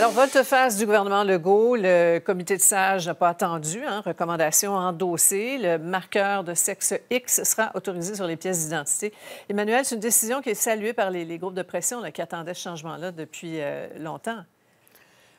Alors, volte-face du gouvernement Legault, le comité de Sage n'a pas attendu. Hein. recommandation endossée. Le marqueur de sexe X sera autorisé sur les pièces d'identité. Emmanuel, c'est une décision qui est saluée par les, groupes de pression qui attendaient ce changement-là depuis euh, longtemps.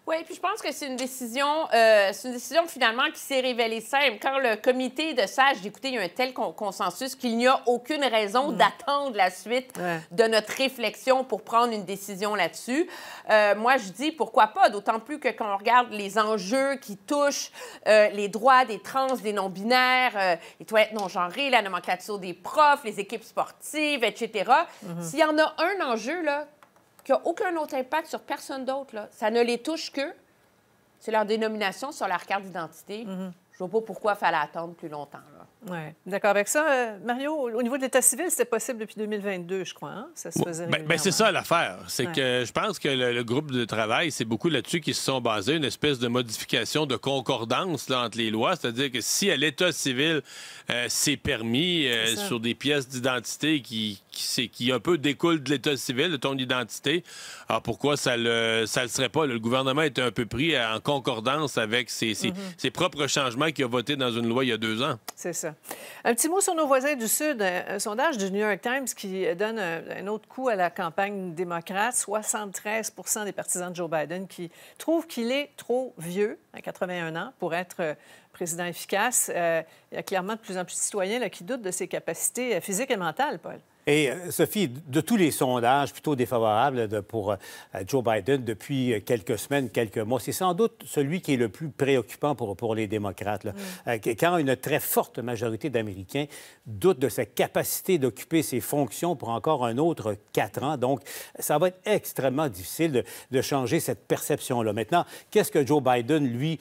Oui, puis je pense que c'est une décision, euh, c'est une décision finalement qui s'est révélée simple. Quand le comité de sages, écoutez, il y a un tel consensus qu'il n'y a aucune raison mm. d'attendre la suite de notre réflexion pour prendre une décision là-dessus. Euh, moi, je dis pourquoi pas, d'autant plus que quand on regarde les enjeux qui touchent euh, les droits des trans, des non-binaires, les toilettes non-genrées, la nomenclature des profs, les équipes sportives, etc. Mm-hmm. S'il y en a un enjeu là qui n'a aucun autre impact sur personne d'autre. Ça ne les touche qu'eux. C'est leur dénomination sur leur carte d'identité. Mhm. Je ne vois pas pourquoi il fallait attendre plus longtemps. Oui, d'accord avec ça. Euh, Mario, au niveau de l'État civil, c'était possible depuis 2022, je crois. Hein? Ça se faisait ben, ben c'est ça l'affaire. C'est que je pense que le, groupe de travail, c'est beaucoup là-dessus qu'ils se sont basés, une espèce de modification de concordance entre les lois. C'est-à-dire que si à l'État civil, euh, c'est permis euh, sur des pièces d'identité qui, qui, qui un peu découle de l'état civil, de ton identité. Alors ah, pourquoi ça le, ça le serait pas? Le gouvernement est un peu pris en concordance avec mhm. ses, propres changements qu'il a voté dans une loi il y a deux ans. C'est ça. Un petit mot sur nos voisins du Sud. Un sondage du New York Times qui donne un, autre coup à la campagne démocrate. 73 des partisans de Joe Biden qui trouvent qu'il est trop vieux, à 81 ans, pour être euh, président efficace. Euh, il y a clairement de plus en plus de citoyens là, qui doutent de ses capacités euh, physiques et mentales, Paul. Et euh, Sophie, de tous les sondages plutôt défavorables pour euh, Joe Biden depuis euh, quelques semaines, quelques mois, c'est sans doute celui qui est le plus préoccupant pour, pour les démocrates. Mm. quand une très forte majorité d'Américains doutent de sa capacité d'occuper ses fonctions pour encore un autre quatre ans, donc ça va être extrêmement difficile de, changer cette perception-là. Maintenant, qu'est-ce que Joe Biden, lui,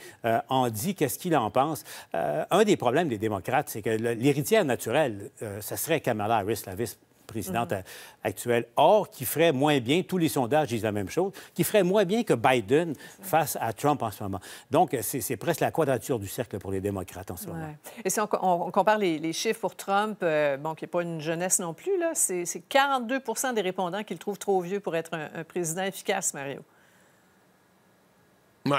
en dit? Qu'est-ce qu'il en pense? un des problèmes des démocrates, c'est que l'héritière naturelle, ça serait Kamala Harris, la vice présidente mm-hmm. actuelle. Or, qui ferait moins bien, tous les sondages disent la même chose, qui ferait moins bien que Biden face à Trump en ce moment. Donc, c'est presque la quadrature du cercle pour les démocrates en ce moment. Et si on, compare les, chiffres pour Trump, euh, bon, qui n'est pas une jeunesse non plus, là, c'est 42 des répondants qui le trouvent trop vieux pour être un président efficace, Mario. Oui,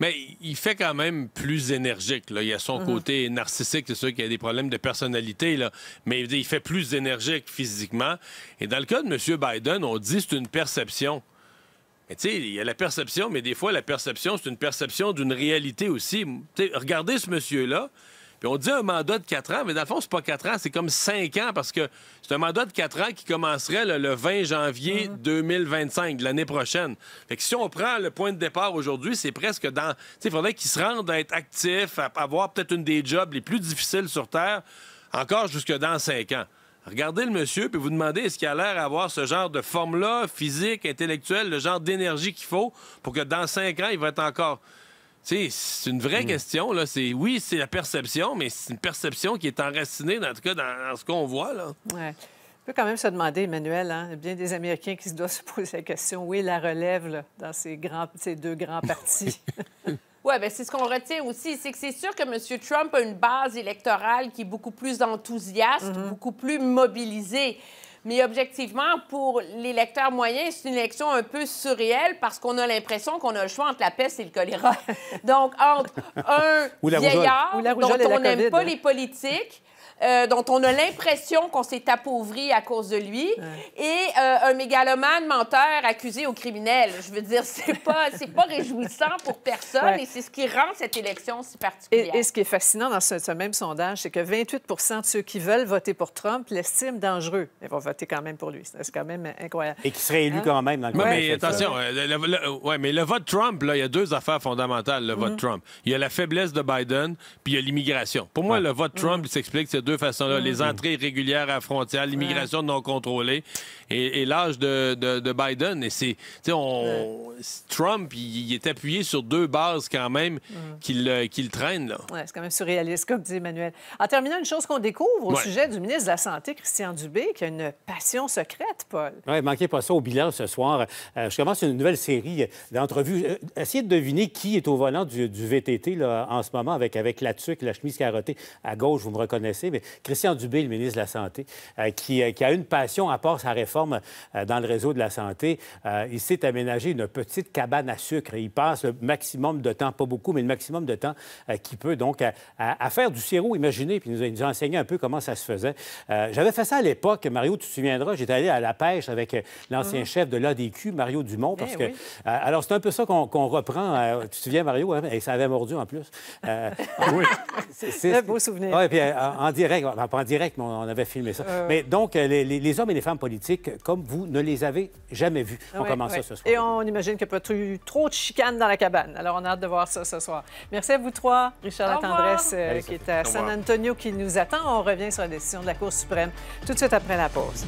Mais il fait quand même plus énergique. Là. Il a son mhm. côté narcissique, c'est sûr qu'il a des problèmes de personnalité, mais il fait plus énergique physiquement. Et dans le cas de M. Biden, on dit c'est une perception. tu il y a la perception, mais des fois, la perception, c'est une perception d'une réalité aussi. regardez ce monsieur-là. Puis on dit un mandat de 4 ans, mais dans le fond, c'est pas 4 ans, c'est comme cinq ans parce que c'est un mandat de 4 ans qui commencerait le 20 janvier 2025, mhm. l'année prochaine. Fait que si on prend le point de départ aujourd'hui, c'est presque dans. Tu sais, il faudrait qu'il se rende à être actif, à avoir peut-être une des jobs les plus difficiles sur Terre, encore jusque dans cinq ans. Regardez le monsieur, puis vous demandez est-ce qu'il a l'air avoir ce genre de forme-là, physique, intellectuelle, le genre d'énergie qu'il faut pour que dans cinq ans, il va être encore. C'est une vraie hmm. question. Là. Oui, c'est la perception, mais c'est une perception qui est enracinée, en tout cas, dans, ce qu'on voit. Là. On peut quand même se demander, Emmanuel, hein, bien des Américains qui se doivent se poser la question, où est la relève dans ces, grands, ces deux grands partis. Oui, bien, c'est ce qu'on retient aussi. C'est que c'est sûr que M. Trump a une base électorale qui est beaucoup plus enthousiaste, mm-hmm. beaucoup plus mobilisée. Mais objectivement, pour les lecteurs moyens, c'est une élection un peu surréelle parce qu'on a l'impression qu'on a le choix entre la peste et le choléra. Donc, entre un vieillard dont on n'aime pas hein. les politiques euh, dont on a l'impression qu'on s'est appauvri à cause de lui, et euh, un mégalomane menteur accusé au criminel. Je veux dire, c'est pas, c'est pas réjouissant pour personne, et c'est ce qui rend cette élection si particulière. Et, ce qui est fascinant dans ce, même sondage, c'est que 28 de ceux qui veulent voter pour Trump l'estiment dangereux. Ils vont voter quand même pour lui. C'est quand même incroyable. Et qui serait élu hein? quand même dans le mais attention, euh, le, ouais, mais le vote Trump, là, il y a deux affaires fondamentales, le vote mhm. Trump. Il y a la faiblesse de Biden, puis il y a l'immigration. Pour moi, le vote Trump, mhm. il s'explique, c'est deux façons-là. Ah, Les entrées régulières à frontière, l'immigration non contrôlée et, l'âge de, de, Biden. Et c'est, on, Trump, il, est appuyé sur deux bases quand même mmh. qu'il qu traîne. Ouais, c'est quand même surréaliste, comme dit Emmanuel. En terminant, une chose qu'on découvre au sujet du ministre de la Santé, Christian Dubé, qui a une passion secrète, Paul. Oui, manquez pas ça au bilan ce soir. Euh, je commence une nouvelle série d'entrevues. Euh, essayez de deviner qui est au volant du, VTT là, en ce moment avec, avec la tuque, la chemise carottée. À gauche, vous me reconnaissez, mais Christian Dubé, le ministre de la Santé, euh, euh, qui, a une passion à part sa réforme euh, dans le réseau de la santé. il s'est aménagé une petite cabane à sucre et il passe le maximum de temps, pas beaucoup, mais le maximum de temps qu'il peut, donc, à, faire du sirop, imaginez, puis nous, il nous a enseigné un peu comment ça se faisait. J'avais fait ça à l'époque, Mario, tu te souviendras, j'étais allé à la pêche avec l'ancien mm. chef de l'ADQ, Mario Dumont, parce eh que... alors, c'est un peu ça qu'on reprend. tu te souviens, Mario, hein, et ça avait mordu en plus. oui. C'est beau souvenir. Oui, puis euh, en direct, pas en direct, mais on avait filmé ça. Euh. Mais donc, euh, les, hommes et les femmes politiques, comme vous, ne les avez jamais vus. On commence ça ce soir. Et on imagine qu'il n'y a pas eu trop de chicanes dans la cabane. Alors, on a hâte de voir ça ce soir. Merci à vous trois. Richard Latendresse, qui est à San Antonio, qui nous attend. On revient sur la décision de la Cour suprême tout de suite après la pause.